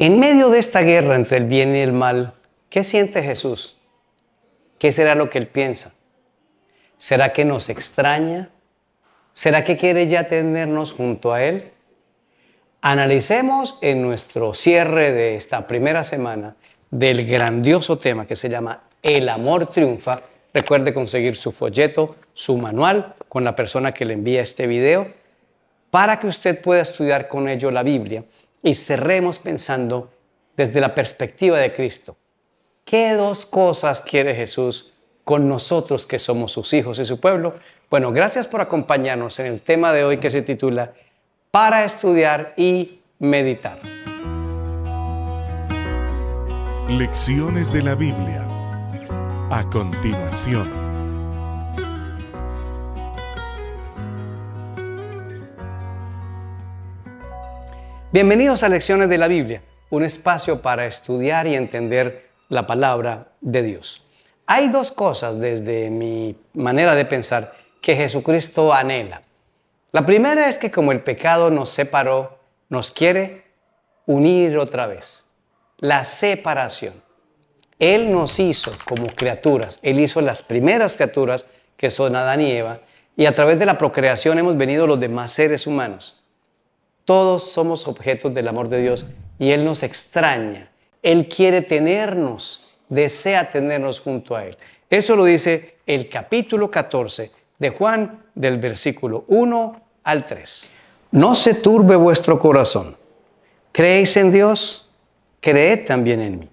En medio de esta guerra entre el bien y el mal, ¿qué siente Jesús? ¿Qué será lo que él piensa? ¿Será que nos extraña? ¿Será que quiere ya tenernos junto a él? Analicemos en nuestro cierre de esta primera semana del grandioso tema que se llama El amor triunfa. Recuerde conseguir su folleto, su manual con la persona que le envía este video para que usted pueda estudiar con ello la Biblia y cerremos pensando desde la perspectiva de Cristo. ¿Qué dos cosas quiere Jesús con nosotros que somos sus hijos y su pueblo? Bueno, gracias por acompañarnos en el tema de hoy que se titula Para estudiar y meditar. Lecciones de la Biblia. A continuación. Bienvenidos a Lecciones de la Biblia, un espacio para estudiar y entender la palabra de Dios. Hay dos cosas desde mi manera de pensar que Jesucristo anhela. La primera es que como el pecado nos separó, nos quiere unir otra vez. La separación. Él nos hizo como criaturas. Él hizo las primeras criaturas que son Adán y Eva. Y a través de la procreación hemos venido los demás seres humanos. Todos somos objetos del amor de Dios y Él nos extraña. Él quiere tenernos, desea tenernos junto a Él. Eso lo dice el capítulo 14 de Juan del versículo 1 al 3. No se turbe vuestro corazón. ¿Creéis en Dios? Creed también en mí.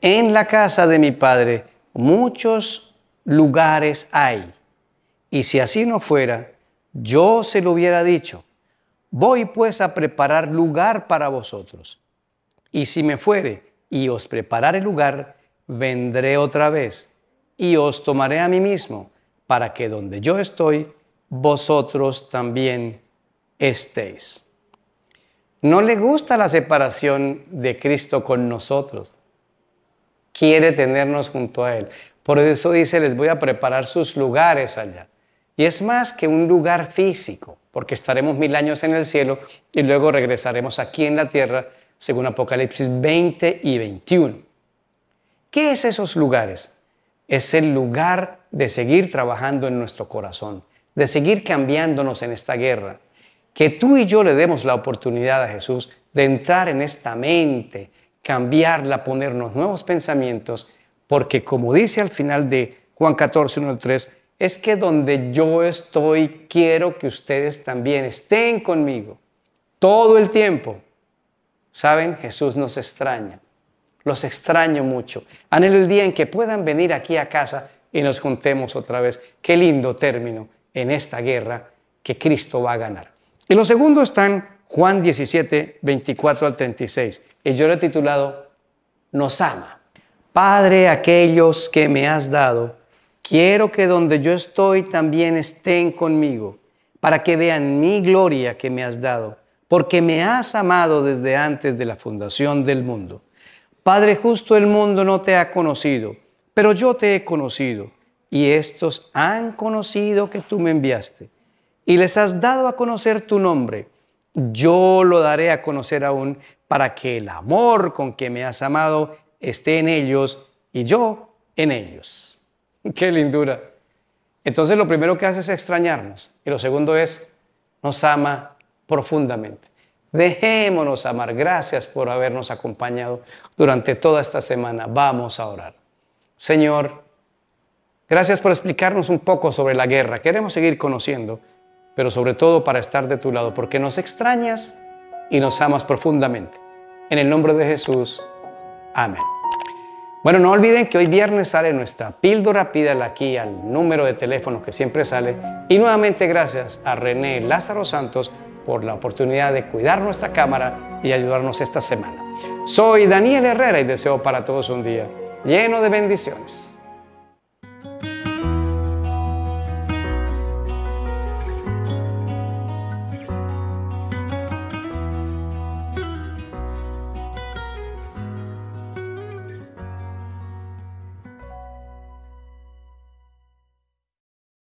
En la casa de mi Padre muchos lugares hay. Y si así no fuera, yo se lo hubiera dicho Voy pues a preparar lugar para vosotros. Y si me fuere y os prepararé lugar, vendré otra vez y os tomaré a mí mismo, para que donde yo estoy, vosotros también estéis. No le gusta la separación de Cristo con nosotros. Quiere tenernos junto a Él. Por eso dice, les voy a preparar sus lugares allá. Y es más que un lugar físico, porque estaremos mil años en el cielo y luego regresaremos aquí en la tierra, según Apocalipsis 20 y 21. ¿Qué es esos lugares? Es el lugar de seguir trabajando en nuestro corazón, de seguir cambiándonos en esta guerra. Que tú y yo le demos la oportunidad a Jesús de entrar en esta mente, cambiarla, ponernos nuevos pensamientos, porque como dice al final de Juan 14, 1 al 3, es que donde yo estoy, quiero que ustedes también estén conmigo todo el tiempo. Saben, Jesús nos extraña. Los extraño mucho. Anhelo el día en que puedan venir aquí a casa y nos juntemos otra vez. Qué lindo término en esta guerra que Cristo va a ganar. Y lo segundo están Juan 17, 24 al 36. Y yo lo he titulado Nos ama. Padre, aquellos que me has dado Quiero que donde yo estoy también estén conmigo, para que vean mi gloria que me has dado, porque me has amado desde antes de la fundación del mundo. Padre justo, el mundo no te ha conocido, pero yo te he conocido, y estos han conocido que tú me enviaste, y les has dado a conocer tu nombre. Yo lo daré a conocer aún para que el amor con que me has amado esté en ellos y yo en ellos. Qué lindura. Entonces lo primero que hace es extrañarnos y lo segundo es nos ama profundamente. Dejémonos amar. Gracias por habernos acompañado durante toda esta semana. Vamos a orar. Señor, gracias por explicarnos un poco sobre la guerra. Queremos seguir conociendo, pero sobre todo para estar de tu lado, porque nos extrañas y nos amas profundamente. En el nombre de Jesús. Amén. Bueno, no olviden que hoy viernes sale nuestra píldora, pídala aquí al número de teléfono que siempre sale. Y nuevamente gracias a René Lázaro Santos por la oportunidad de cuidar nuestra cámara y ayudarnos esta semana. Soy Daniel Herrera y deseo para todos un día lleno de bendiciones.